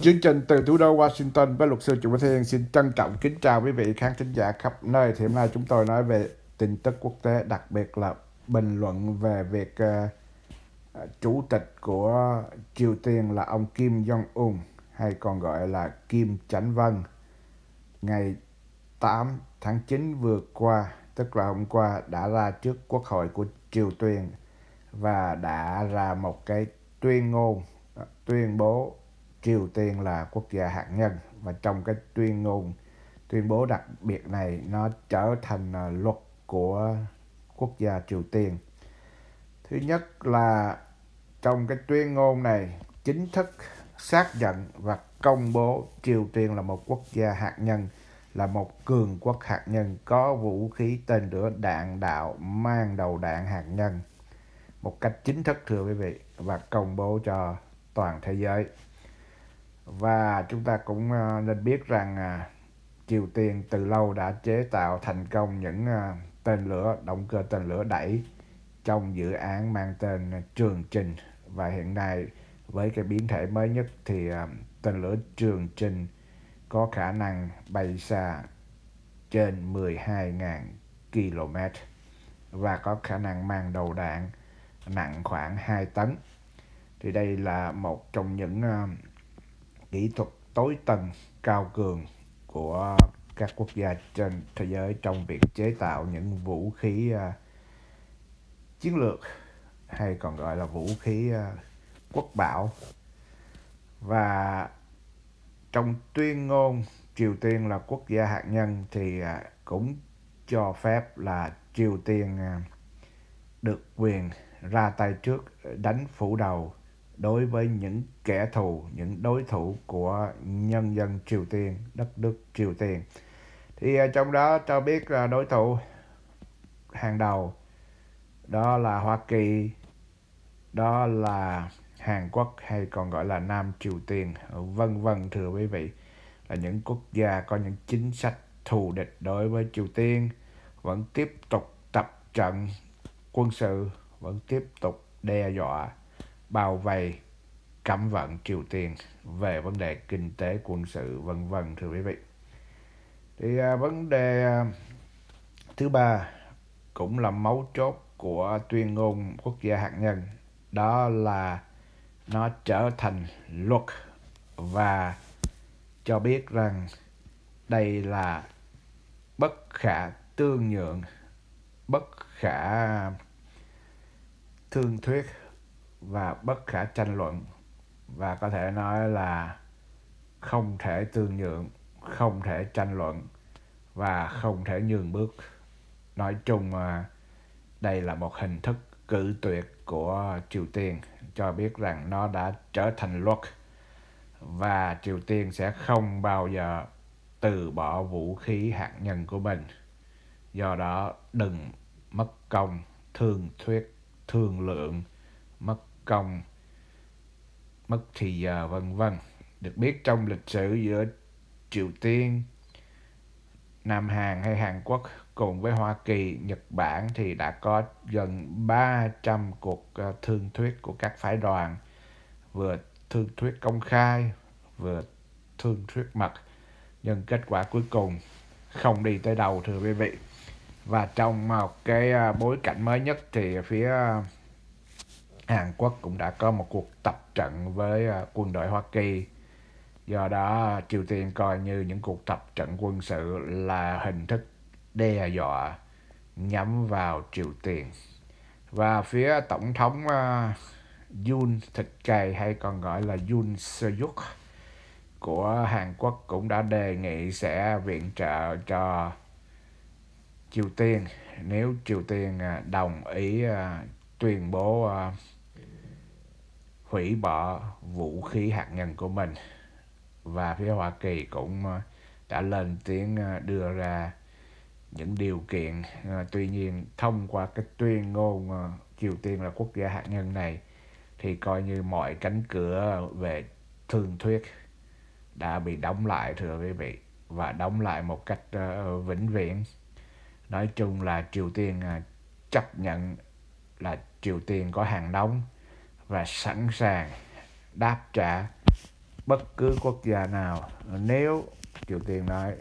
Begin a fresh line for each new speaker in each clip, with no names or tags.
Chương trình từ thủ đô Washington với luật sư Trịnh Quốc Thiên xin trân trọng kính chào quý vị khán thính giả khắp nơi. Thì hôm nay chúng tôi nói về tin tức quốc tế, đặc biệt là bình luận về việc uh, chủ tịch của Triều Tiên là ông Kim Jong-un hay còn gọi là Kim Chánh Vân. Ngày 8 tháng 9 vừa qua, tức là hôm qua, đã ra trước Quốc hội của Triều Tiên và đã ra một cái tuyên ngôn, tuyên bố Triều Tiên là quốc gia hạt nhân và trong cái tuyên ngôn tuyên bố đặc biệt này nó trở thành à, luật của quốc gia Triều Tiên. Thứ nhất là trong cái tuyên ngôn này chính thức xác nhận và công bố Triều Tiên là một quốc gia hạt nhân, là một cường quốc hạt nhân có vũ khí tên lửa đạn đạo mang đầu đạn hạt nhân một cách chính thức thưa quý vị và công bố cho toàn thế giới và chúng ta cũng ờ, nên biết rằng ờ, Triều Tiên từ lâu đã chế tạo thành công những ờ, tên lửa động cơ tên lửa đẩy trong dự án mang tên Trường Trình và hiện nay với cái biến thể mới nhất thì tên lửa Trường Trình có khả năng bay xa trên 12.000 km và có khả năng mang đầu đạn nặng khoảng 2 tấn. Thì đây là một trong những kỹ thuật tối tầng cao cường của các quốc gia trên thế giới trong việc chế tạo những vũ khí à, chiến lược hay còn gọi là vũ khí à, quốc bảo và trong tuyên ngôn Triều Tiên là quốc gia hạt nhân thì à, cũng cho phép là Triều Tiên được quyền ra tay trước đánh phủ đầu đối với những kẻ thù, những đối thủ của nhân dân Triều Tiên, đất nước Triều Tiên. Thì à, trong đó cho biết là đối thủ hàng đầu đó là Hoa Kỳ, đó là Hàn Quốc hay còn gọi là Nam Triều Tiên, vân vân thưa quý vị là những quốc gia có những chính sách thù địch đối với Triều Tiên vẫn tiếp tục tập trận quân sự vẫn tiếp tục đe dọa bao vây cấm vận Triều Tiên về vấn đề kinh tế quân sự vân vân thưa quý vị thì à, vấn đề à, thứ ba cũng là mấu chốt của tuyên ngôn quốc gia hạt nhân đó là nó trở thành luật và cho biết rằng đây là bất khả tương nhượng bất khả thương thuyết và bất khả tranh luận và có thể nói là không thể tương nhượng, không thể tranh luận và không thể nhường bước. Nói chung đây là một hình thức cử tuyệt của Triều Tiên cho biết rằng nó đã trở thành luật và Triều Tiên sẽ không bao giờ từ bỏ vũ khí hạt nhân của mình. Do đó đừng mất công thương thuyết thương lượng mất công mất thì giờ vân vân được biết trong lịch sử giữa Triều Tiên Nam Hàn hay Hàn Quốc cùng với Hoa Kỳ, Nhật Bản thì đã có gần 300 cuộc ờ, thương thuyết của các phái đoàn vừa thương thuyết công khai vừa thương thuyết mật nhưng kết quả cuối cùng không đi tới đầu thưa quý vị và trong một cái ờ, bối cảnh mới nhất thì phía ờ, Hàn Quốc cũng đã có một cuộc tập trận với à, quân đội Hoa Kỳ. Do đó, Triều Tiên coi như những cuộc tập trận quân sự là hình thức đe dọa nhắm vào Triều Tiên. Và phía Tổng thống uh, Yoon Thịt Cày hay còn gọi là Yoon Seo-yuk của Hàn Quốc cũng đã đề nghị sẽ viện trợ cho Triều Tiên nếu Triều Tiên à, đồng ý tuyên bố hủy bỏ vũ khí hạt nhân của mình và phía Hoa Kỳ cũng ờ, đã lên tiếng ờ, đưa ra những điều kiện ờ, tuy nhiên thông qua cái tuyên ngôn Triều Tiên là quốc gia hạt nhân này thì coi như mọi cánh cửa về thương thuyết đã bị đóng lại thưa quý vị và đóng lại một cách vĩnh viễn nói chung là triều tiên chấp nhận là triều tiên có hàng đóng và sẵn sàng đáp trả bất cứ quốc gia nào nếu Triều Tiên nói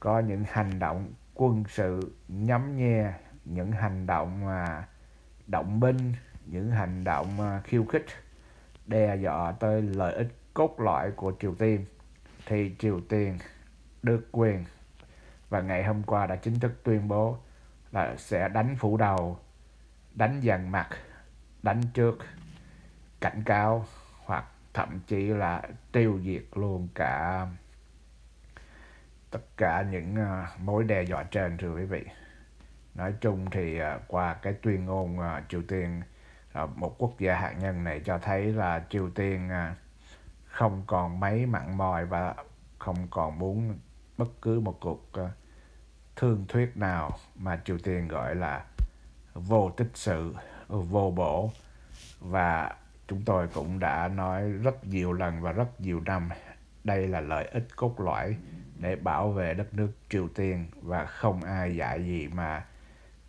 có những hành động quân sự nhắm nhe những hành động mà động binh những hành động à, khiêu khích đe dọa tới lợi ích cốt lõi của Triều Tiên thì Triều Tiên được quyền và ngày hôm qua đã chính thức tuyên bố là sẽ đánh phủ đầu đánh dàn mặt đánh trước cảnh cáo hoặc thậm chí là tiêu diệt luôn cả tất cả những ờ, mối đe dọa trên thưa quý vị nói chung thì ờ, qua cái tuyên ngôn ờ, triều tiên một quốc gia hạt nhân này cho thấy là triều tiên không còn mấy mặn mòi và không còn muốn bất cứ một cuộc thương thuyết nào mà triều tiên gọi là vô tích sự vô bổ và Chúng tôi cũng đã nói rất nhiều lần và rất nhiều năm, đây là lợi ích cốt lõi để bảo vệ đất nước Triều Tiên và không ai dạy gì mà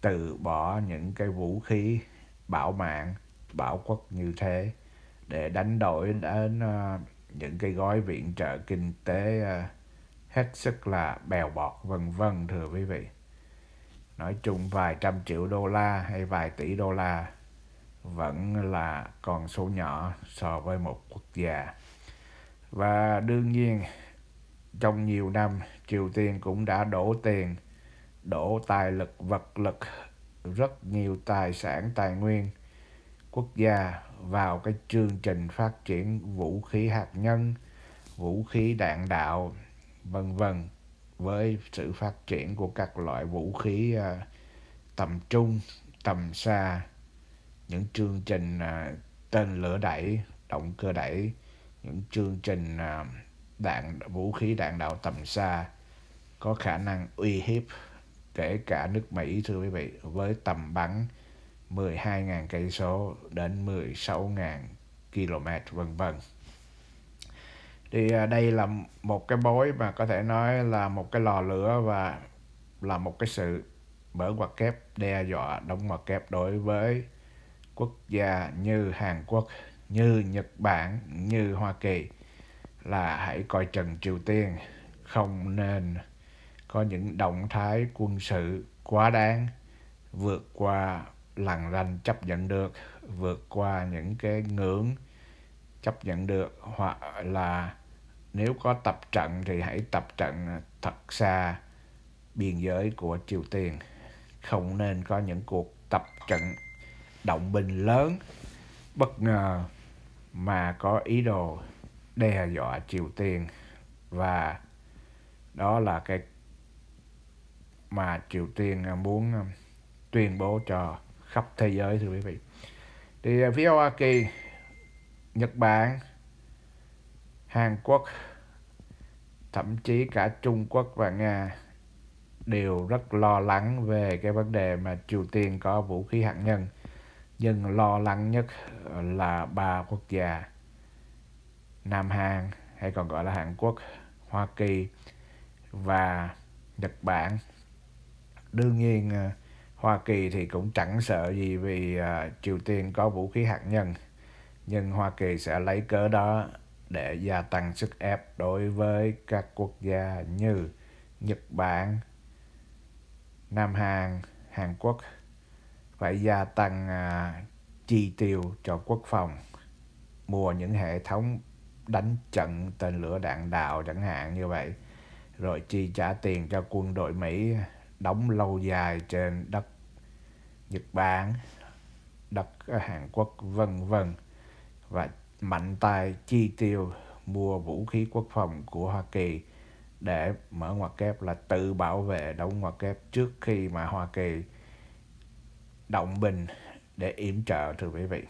từ bỏ những cái vũ khí bảo mạng, bảo quốc như thế để đánh đổi đến ờ, những cái gói viện trợ kinh tế ờ, hết sức là bèo bọt vân vân thưa quý vị nói chung vài trăm triệu đô la hay vài tỷ đô la vẫn là còn số nhỏ so với một quốc gia và đương nhiên trong nhiều năm triều tiên cũng đã đổ tiền đổ tài lực vật lực rất nhiều tài sản tài nguyên quốc gia vào cái chương trình phát triển vũ khí hạt nhân vũ khí đạn đạo vân vân với sự phát triển của các loại vũ khí à, tầm trung tầm xa những chương trình à, tên lửa đẩy động cơ đẩy những chương trình à, đạn vũ khí đạn đạo tầm xa có khả năng uy hiếp kể cả nước Mỹ thưa quý vị với tầm bắn 12.000 cây số đến 16.000 km vân vân. Thì à, đây là một cái bối mà có thể nói là một cái lò lửa và là một cái sự mở ngoặc kép đe dọa đóng ngoặc kép đối với quốc gia như Hàn Quốc, như Nhật Bản, như Hoa Kỳ là hãy coi chừng Triều Tiên, không nên có những động thái quân sự quá đáng vượt qua lằn ranh chấp nhận được, vượt qua những cái ngưỡng chấp nhận được hoặc là nếu có tập trận thì hãy tập trận thật xa biên giới của Triều Tiên. Không nên có những cuộc tập trận động binh lớn bất ngờ mà có ý đồ đe dọa Triều Tiên và đó là cái mà Triều Tiên à, muốn à, tuyên bố cho khắp thế giới thưa quý vị. Thì à, phía Hoa Kỳ, Nhật Bản, Hàn Quốc, thậm chí cả Trung Quốc và Nga đều rất lo lắng về cái vấn đề mà Triều Tiên có vũ khí hạt nhân nhưng lo lắng nhất là ba quốc gia Nam Hàn hay còn gọi là Hàn Quốc, Hoa Kỳ và Nhật Bản. Đương nhiên ờ, Hoa Kỳ thì cũng chẳng sợ gì vì ờ, Triều Tiên có vũ khí hạt nhân, nhưng Hoa Kỳ sẽ lấy cớ đó để gia tăng sức ép đối với các quốc gia như Nhật Bản, Nam Hàn, Hàn Quốc phải gia tăng à, chi tiêu cho quốc phòng mua những hệ thống đánh trận tên lửa đạn đạo chẳng hạn như vậy rồi chi trả tiền cho quân đội Mỹ đóng lâu dài trên đất Nhật Bản đất Hàn Quốc vân vân và mạnh tay chi tiêu mua vũ khí quốc phòng của Hoa Kỳ để mở ngoặc kép là tự bảo vệ đóng ngoặc kép trước khi mà Hoa Kỳ động bình để yểm trợ thưa quý vị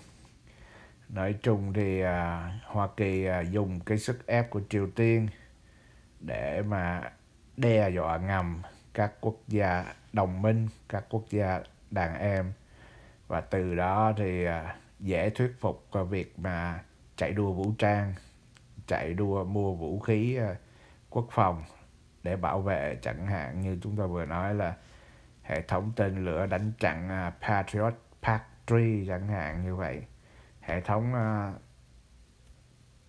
nói chung thì à, Hoa Kỳ à, dùng cái sức ép của Triều Tiên để mà đe dọa ngầm các quốc gia đồng minh các quốc gia đàn em và từ đó thì à, dễ thuyết phục à, việc mà chạy đua vũ trang chạy đua mua vũ khí à, quốc phòng để bảo vệ chẳng hạn như chúng ta vừa nói là hệ thống tên lửa đánh chặn à, Patriot Patri chẳng hạn như vậy hệ thống à,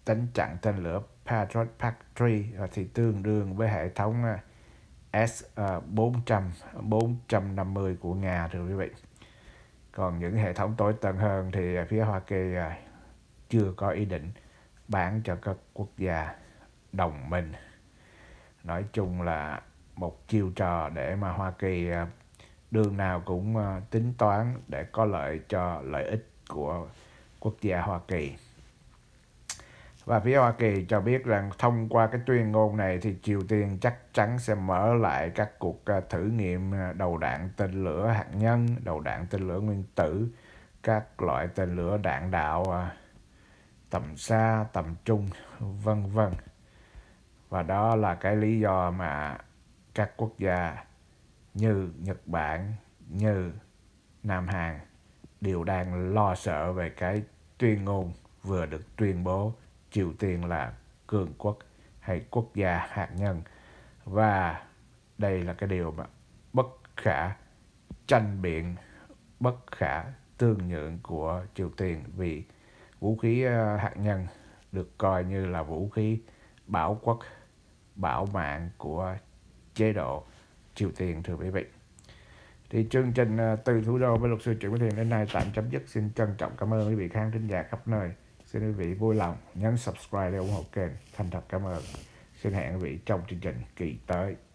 đánh chặn tên lửa Patriot Patri à, thì tương đương với hệ thống S-400 450 của Nga thưa quý vị còn những hệ thống tối tân hơn thì phía Hoa Kỳ chưa có ý định bán cho các quốc gia đồng minh nói chung là một chiêu trò để mà Hoa Kỳ đường nào cũng ờ, tính toán để có lợi cho lợi ích của quốc gia Hoa Kỳ. Và phía Hoa Kỳ cho biết rằng thông qua cái tuyên ngôn này thì Triều Tiên chắc chắn sẽ mở lại các cuộc ờ, thử nghiệm ờ, đầu đạn tên lửa hạt nhân, đầu đạn tên lửa nguyên tử, các loại tên lửa đạn đạo tầm xa, tầm trung, vân vân. Và đó là cái lý do mà các quốc gia như Nhật Bản, như Nam Hàn đều đang lo sợ về cái tuyên ngôn vừa được tuyên bố Triều Tiên là cường quốc hay quốc gia hạt nhân và đây là cái điều mà bất khả tranh biện bất khả tương nhượng của Triều Tiên vì vũ khí ờ, hạt nhân được coi như là vũ khí bảo quốc bảo mạng của chế độ triệu tiền thưa quý vị thì chương trình à, từ thủ đô với luật sư Trịnh Quốc Thiện đến nay tạm chấm dứt xin trân trọng cảm ơn quý vị khán thính giả khắp nơi xin quý vị vui lòng nhấn subscribe để ủng hộ kênh thành thật cảm ơn xin hẹn quý vị trong chương trình kỳ tới